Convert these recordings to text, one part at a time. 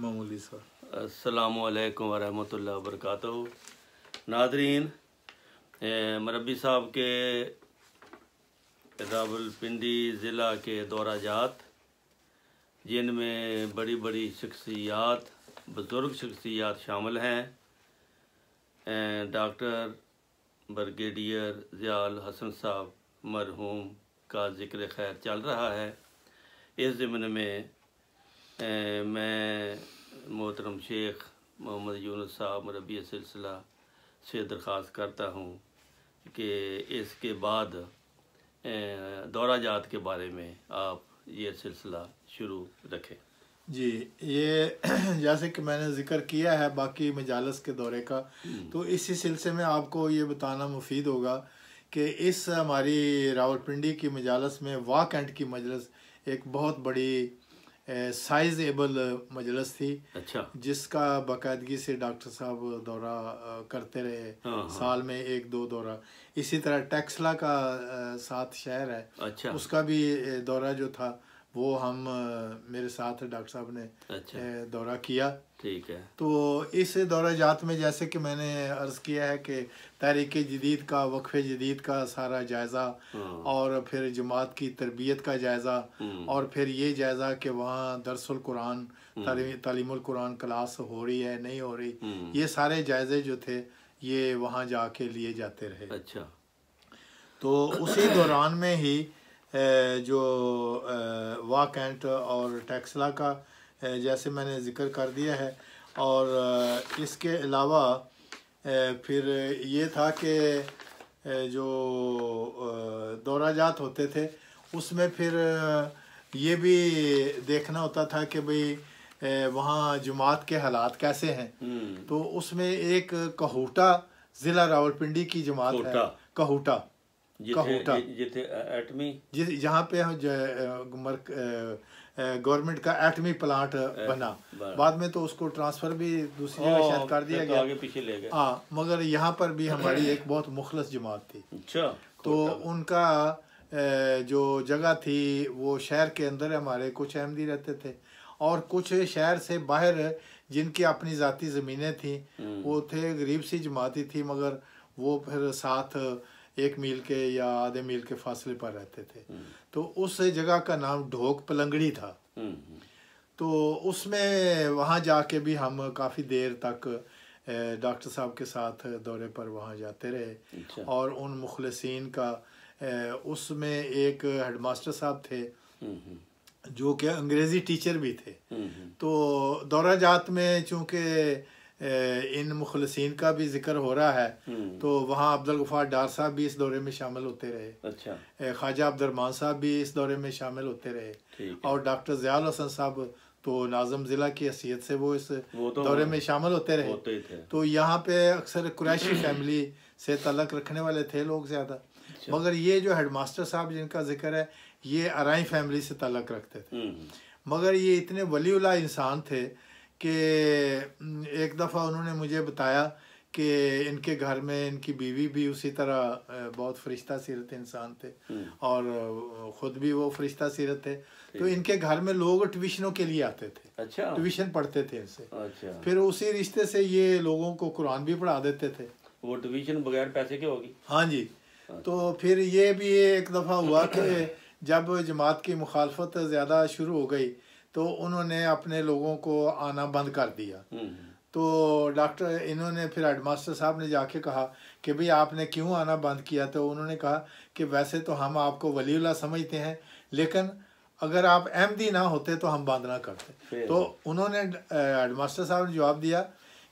मामूली सा असलकम वरहमल वरक नादरीन मरबी साहब के रावलपिंडी ज़िला के दौरा जात जिनमें बड़ी बड़ी शख्सियात बुज़ुर्ग शख्सियात शामिल हैं डॉक्टर ब्रिगेडियर जयाल हसन साहब मरहूम का ज़िक्र खैर चल रहा है इस ज़मन में मैं मोहतरम शेख मोहम्मद यून साहब मरबी सिलसिला से दरख्वास्त करता हूँ कि इसके बाद दौरा जात के बारे में आप ये सिलसिला शुरू रखें जी ये जैसे कि मैंने जिक्र किया है बाकी मजालस के दौरे का हम्म। तो इसी सिलसिले में आपको ये बताना मुफीद होगा कि इस हमारी रावलपिंडी की मजालस में एंड की मजलस एक बहुत बड़ी साइज एबल मजलस थी अच्छा जिसका बाकायदगी से डॉक्टर साहब दौरा करते रहे हाँ, हाँ। साल में एक दो दौरा इसी तरह टैक्सला का साथ शहर है अच्छा उसका भी दौरा जो था वो हम मेरे साथ डॉक्टर साहब ने अच्छा। दौरा किया ठीक है तो इस दौरा जात में जैसे कि मैंने अर्ज़ किया है कि तहरीक जदीद का वक्फ़ जदीद का सारा जायज़ा हाँ। और फिर जमात की तरबियत का जायज़ा हम्म। और फिर ये जायज़ा कि वहाँ दरसल कुरान हम्म। तालीम कुरान क्लास हो रही है नहीं हो रही हम्म। ये सारे जायज़े जो थे ये वहाँ जाके लिए जाते रहे अच्छा तो उसी दौरान में ही जो वाक एंट और टैक्सला का जैसे मैंने ज़िक्र कर दिया है और इसके अलावा फिर ये था कि जो दौरा जात होते थे उसमें फिर ये भी देखना होता था कि भाई वहाँ जमात के हालात कैसे हैं हम्म। तो उसमें एक कहूटा ज़िला रावलपिंडी की जमात है कहूटा का होटा ये थे एटमी जिस यहाँ पे मर्क गवर्नमेंट का एटमी प्लांट बना बाद में तो उसको ट्रांसफर भी दूसरी जगह शायद कर दिया तो गया आगे पीछे ले गया हाँ मगर यहाँ पर भी हमारी एक बहुत मुखलस जमात थी अच्छा तो उनका जो जगह थी वो शहर के अंदर हमारे कुछ अहमदी रहते थे और कुछ शहर से बाहर जिनकी अपनी ज़ाती ज़मीनें थी हम्म। वो थे गरीब सी जमाती थी मगर वो फिर साथ एक मील के या आधे मील के फासले पर रहते थे हम्म। तो उस जगह का नाम ढोक पलंगड़ी था हम्म, हम्म। तो उसमें वहाँ जाके भी हम काफ़ी देर तक डॉक्टर साहब के साथ दौरे पर वहाँ जाते रहे अच्छा। और उन मुखलसिन का उसमें एक हेडमास्टर साहब थे जो कि अंग्रेज़ी टीचर भी थे तो दौरा जात में चूँकि इन मुखलसिन का भी जिक्र हो रहा है हम्म। तो वहाँ अब्दुल गफ़ार डार साहब भी इस दौरे में शामिल होते रहे अच्छा ख्वाजा अब्दुलरमान साहब भी इस दौरे में शामिल होते रहे और डॉक्टर जयाल हसन साहब तो नाजम ज़िला की हैसियत से वो इस वो तो दौरे हाँ, में शामिल होते रहे होते तो यहाँ पे अक्सर कुरैशी फैमिली से तलक रखने वाले थे लोग ज़्यादा अच्छा। मगर ये जो हेडमास्टर साहब जिनका जिक्र है ये अराई फैमिली से तलक रखते थे हम्म। मगर ये इतने वली इंसान थे कि एक दफ़ा उन्होंने मुझे बताया कि इनके घर में इनकी बीवी भी उसी तरह बहुत फरिश्ता सीरत इंसान थे और ख़ुद भी वो फरिश्ता सीरत थे तो इनके घर में लोग ट्यूशनों के लिए आते थे अच्छा ट्यूशन पढ़ते थे इनसे अच्छा फिर उसी रिश्ते से ये लोगों को कुरान भी पढ़ा देते थे वो ट्यूशन बगैर पैसे के होगी हाँ जी अच्छा। तो फिर ये भी एक दफ़ा हुआ कि जब जमात की मुखालफत ज़्यादा शुरू हो गई तो उन्होंने अपने लोगों को आना बंद कर दिया हम्म। तो डॉक्टर इन्होंने फिर हेडमास्टर साहब ने जाके कहा कि भाई आपने क्यों आना बंद किया तो उन्होंने कहा कि वैसे तो हम आपको वली समझते हैं लेकिन अगर आप अहमदी ना होते तो हम बंद ना करते तो उन्होंने हेडमास्टर साहब ने जवाब दिया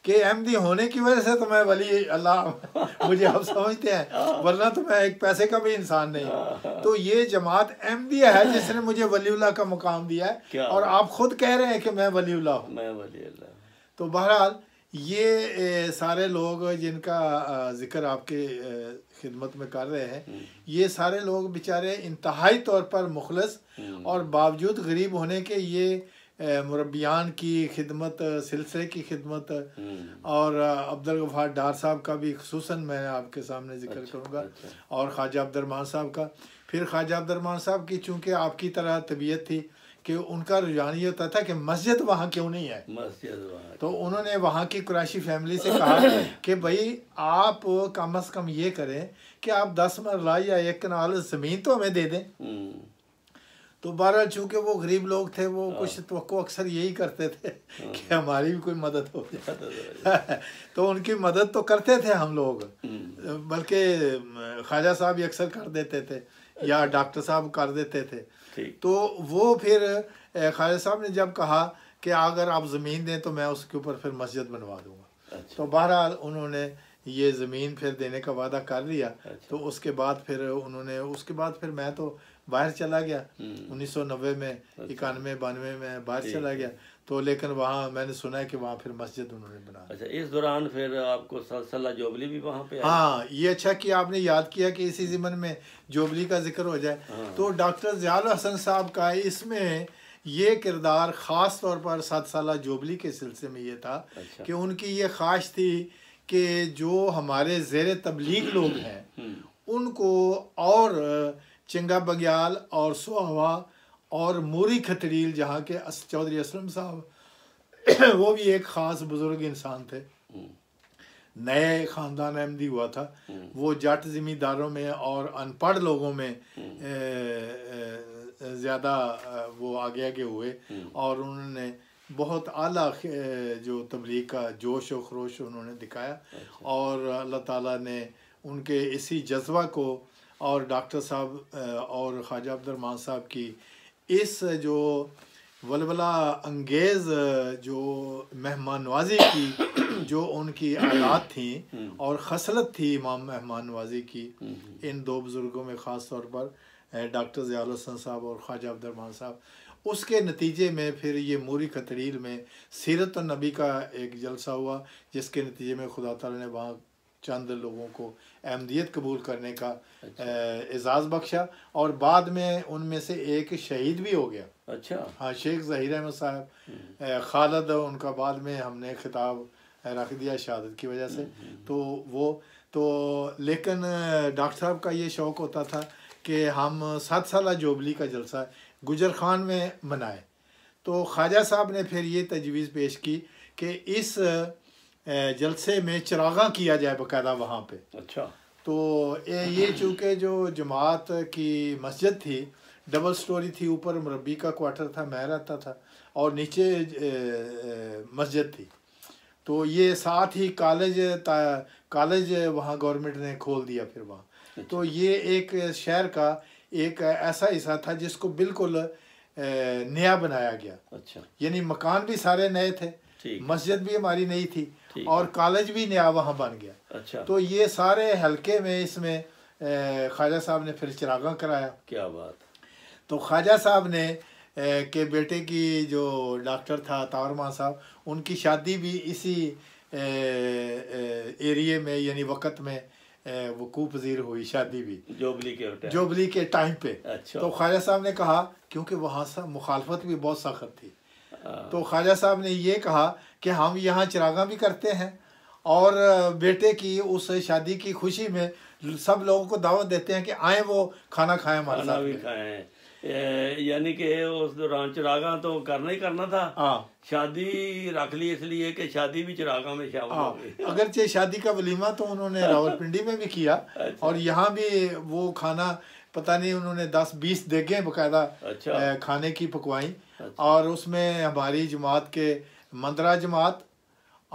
कि अहमदी होने की वजह से तो मैं वली अल्लाह मुझे आप समझते हैं वरना तो मैं एक पैसे का भी इंसान नहीं हूँ तो ये जमात अहमदी है जिसने मुझे वलीउल्ला का मुकाम दिया है और आप खुद कह रहे हैं कि मैं वलीउल्ला हूँ मैं वली तो बहरहाल ये ए, सारे लोग जिनका जिक्र आपके खिदमत में कर रहे हैं हम्म। ये सारे लोग बेचारे इंतहाई तौर पर मुखलस हम्म। और बावजूद गरीब होने के ये मुरबियान की खिदमत सिलसिले की खिदमत हम्म। और अब्दुल गफ़ार डार साहब का भी खसूस मैं आपके सामने जिक्र अच्छा, करूँगा अच्छा। और ख्वाजा अब्दरमान साहब का फिर ख्वाजा अब्दरमान साहब की चूँकि आपकी तरह तबीयत थी कि उनका रुझान ये होता था कि मस्जिद वहाँ क्यों नहीं है मस्जिद तो उन्होंने वहाँ की कुराशी फैमिली से कहा कि भाई आप कम अज़ कम ये करें कि आप दस मरला या एक कनाल ज़मीन तो हमें दे दें हम्म। तो बहरहाल चूँकि वो गरीब लोग थे वो हाँ। कुछ तो अक्सर यही करते थे हाँ। कि हमारी भी कोई मदद हो जाए तो उनकी मदद तो करते थे हम लोग हम्म। बल्कि ख्वाजा साहब ही अक्सर कर देते थे या अच्छा। डॉक्टर साहब कर देते थे तो वो फिर ख्वाजा साहब ने जब कहा कि अगर आप ज़मीन दें तो मैं उसके ऊपर फिर मस्जिद बनवा दूँगा अच्छा। तो बहरहाल उन्होंने ये ज़मीन फिर देने का वादा कर लिया अच्छा। तो उसके बाद फिर उन्होंने उसके बाद फिर मैं तो बाहर चला गया 1990 हम्म। में अच्छा। इक्यानवे बानवे में बाहर चला गया तो लेकिन वहाँ मैंने सुना है कि वहाँ फिर मस्जिद उन्होंने बना अच्छा इस दौरान फिर आपको सलसला जोबली भी वहाँ पे हाँ ये अच्छा कि आपने याद किया कि इसी ज़िमन में जोबली का जिक्र हो जाए हाँ। तो डॉक्टर जयाल हसन साहब का इसमें ये किरदार ख़ास तौर पर सात साल जोबली के सिलसिले में ये था अच्छा। कि उनकी ये ख्वाहिश थी कि जो हमारे जेर तबलीग लोग हैं हम्म। उनको और चिंगा बग्याल और सोहवा और मोरी खतरील जहाँ के अस चौधरी असलम साहब वो भी एक ख़ास बुज़ुर्ग इंसान थे हम्म। नए ख़ानदान अहमदी हुआ था हम्म। वो जट ज़िमीदारों में और अनपढ़ लोगों में हम्म। ज़्यादा वो आगे आगे हुए और उन्होंने बहुत आला जो तबलीग का जोश व खरोश उन्होंने दिखाया अच्छा। और अल्लाह ताला ने उनके इसी जज्बा को और डॉक्टर साहब और ख्वाजा अब्दरमान साहब की इस जो वलवला अंगेज़ जो मेहमान नवाजी की जो उनकी आदात थी और खसलत थी इमाम मेहमान नवाजी की इन दो बुज़ुर्गों में ख़ास तौर पर डॉक्टर ज़याल हसन साहब और ख्वाजा अब्दरमान साहब उसके नतीजे में फिर ये मूरी कतरील में सीरत नबी का एक जलसा हुआ जिसके नतीजे में खुदा तला ने वहाँ चंद लोगों को अहमदियत कबूल करने का अच्छा। एजाज़ बख्शा और बाद में उनमें से एक शहीद भी हो गया अच्छा हाँ शेख ज़हिर अहमद साहब हम्म। खालद उनका बाद में हमने खिताब रख दिया शहादत की वजह से हम्म, हम्म। तो वो तो लेकिन डॉक्टर साहब का ये शौक़ होता था कि हम सात साल जोबली का जलसा गुजर खान में मनाए तो ख्वाजा साहब ने फिर ये तजवीज़ पेश की कि इस जलसे में चरागा किया जाए बाकायदा वहाँ पे अच्छा तो ये ये चूँकि जो जमात की मस्जिद थी डबल स्टोरी थी ऊपर मरबी का क्वार्टर था मैं रहता था और नीचे मस्जिद थी तो ये साथ ही कॉलेज कॉलेज वहाँ गवर्नमेंट ने खोल दिया फिर वहाँ तो अच्छा। तो ये एक शहर का एक ऐसा हिस्सा था जिसको बिल्कुल नया बनाया गया अच्छा यानी मकान भी सारे नए थे मस्जिद भी हमारी नई थी और कॉलेज भी नया वहाँ बन गया अच्छा तो ये सारे हल्के में इसमें ख्वाजा साहब ने फिर चिरागा कराया क्या बात तो ख्वाजा साहब ने के बेटे की जो डॉक्टर था तावरमान साहब उनकी शादी भी इसी एरिए में यानी वक़्त में वकू पजीर हुई शादी भी जोबली के जोबली के टाइम पे अच्छा। तो ख्वाजा साहब ने कहा क्योंकि वहाँ सा मुखालफत भी बहुत सख्त थी तो ख्वाजा साहब ने ये कहा कि हम यहाँ चिरागा भी करते हैं और बेटे की उस शादी की खुशी में सब लोगों को दावत देते हैं कि आए वो खाना खाएं हमारे खाना भी खाएं यानी कि उस दौरान चिरागा तो करना ही करना था हाँ शादी रख ली इसलिए कि शादी भी चिरागा में शामिल हाँ। अगरचे शादी का वलीमा तो उन्होंने रावलपिंडी में भी किया अच्छा। और यहाँ भी वो खाना पता नहीं उन्होंने दस बीस देखे बकायदा अच्छा। खाने की पकवाई अच्छा। और उसमें हमारी जमात के मंदरा जमात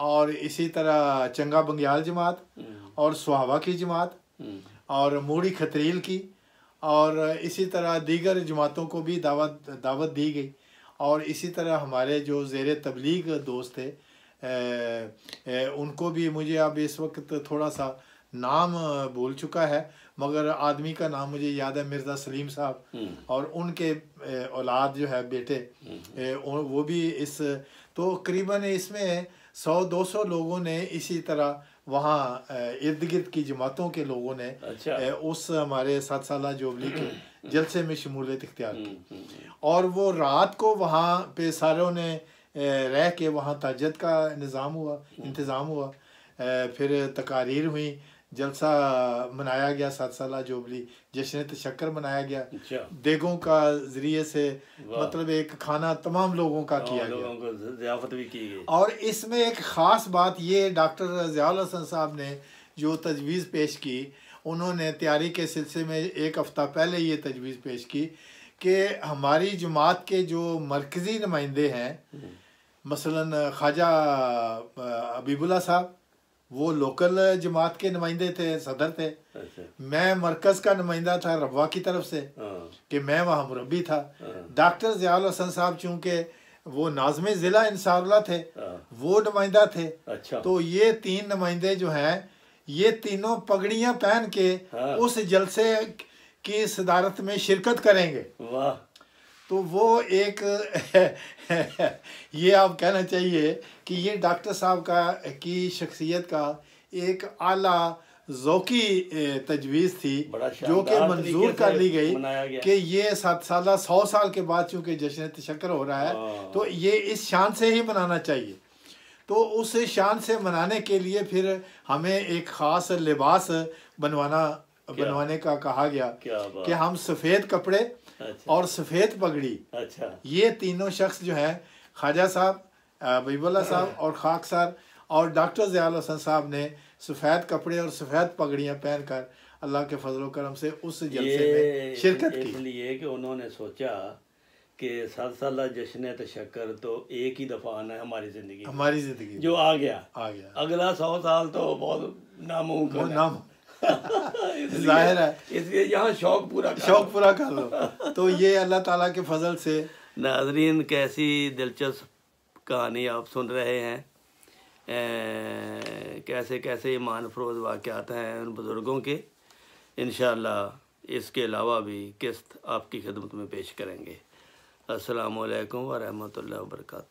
और इसी तरह चंगा बंगयाल जमात हम्म। और सुहावा की जमात हम्म। और मूड़ी खतरील की और इसी तरह दीगर जमातों को भी दावत दावत दी गई और इसी तरह हमारे जो जेर तबलीग दोस्त थे उनको भी मुझे अब इस वक्त थोड़ा सा नाम भूल चुका है मगर आदमी का नाम मुझे याद है मिर्ज़ा सलीम साहब हम्म। और उनके औलाद जो है बेटे हम्म। वो भी इस तो करीबन इसमें सौ दो सौ लोगों ने इसी तरह वहाँ इर्द गिर्द की जमातों के लोगों ने अच्छा। उस हमारे सात साल जोबली के हम्म। जलसे में शमूलियत इख्तियार की और वो रात को वहाँ पे सारों ने रह के वहाँ तजद का निज़ाम हुआ इंतज़ाम हुआ फिर तकारीर हुई जलसा मनाया गया सात साल जोबली जश्न तशक्कर मनाया गया अच्छा। देगों का जरिए से मतलब एक खाना तमाम लोगों का किया लोगों गया जियाफत भी की गई और इसमें एक ख़ास बात ये डॉक्टर ज़ियाल हसन साहब ने जो तजवीज़ पेश की उन्होंने तैयारी के सिलसिले में एक हफ़्ता पहले ये तजवीज़ पेश की कि हमारी जमात के जो मरकज़ी नुमाइंदे हैं हम्म। मसलन ख्वाजा अबीबुल्ला साहब वो लोकल जमात के नुमाइंदे थे सदर थे अच्छा। मैं मरकज़ का नुमाइंदा था रबा की तरफ से हाँ। कि मैं वहाँ मुरबी था हाँ। डॉक्टर जयाल हसन साहब चूंकि वो नाजम ज़िला इंसारला थे हाँ। वो नुमाइंदा थे अच्छा। तो ये तीन नुमाइंदे जो हैं ये तीनों पगड़ियाँ पहन के उस जलसे की सदारत में शिरकत करेंगे वाह तो वो एक ये आप कहना चाहिए कि ये डॉक्टर साहब का की शख्सियत का एक आला जोकी तजवीज़ थी जो कि मंजूर कर ली गई कि ये सात साल सौ साल के बाद चूँकि जश्न तशक्र हो रहा है हाँ। तो ये इस शान से ही मनाना चाहिए तो उस शान से मनाने के लिए फिर हमें एक ख़ास लिबास बनवाना बनवाने का कहा गया कि हम सफ़ेद कपड़े अच्छा। और सफेद पगड़ी अच्छा ये तीनों शख्स जो है ख्वाजा साहब बीबुल्ला साहब हाँ। और खाक साहब और डॉक्टर जयाल हसन साहब ने सफ़ेद कपड़े और सफ़ेद पगड़ियाँ पहन कर अल्लाह के फजल करम से उस जलसे में शिरकत की इसलिए कि उन्होंने सोचा कि सात साल जश्न तशक्कर तो एक ही दफ़ा आना है हमारी ज़िंदगी हमारी ज़िंदगी जो आ गया आ गया अगला सौ साल तो बहुत नामुमकिन नाम जाहिर है इसलिए यहाँ शौक पूरा शौक पूरा कर लो तो ये अल्लाह ताला के फजल से नाजरीन कैसी दिलचस्प कहानी आप सुन रहे हैं ए, कैसे कैसे ईमान फरोज वाक़ात हैं उन बुज़ुर्गों के इन इसके अलावा भी किस्त आपकी खिदमत में पेश करेंगे असलकम वरहमल वर्का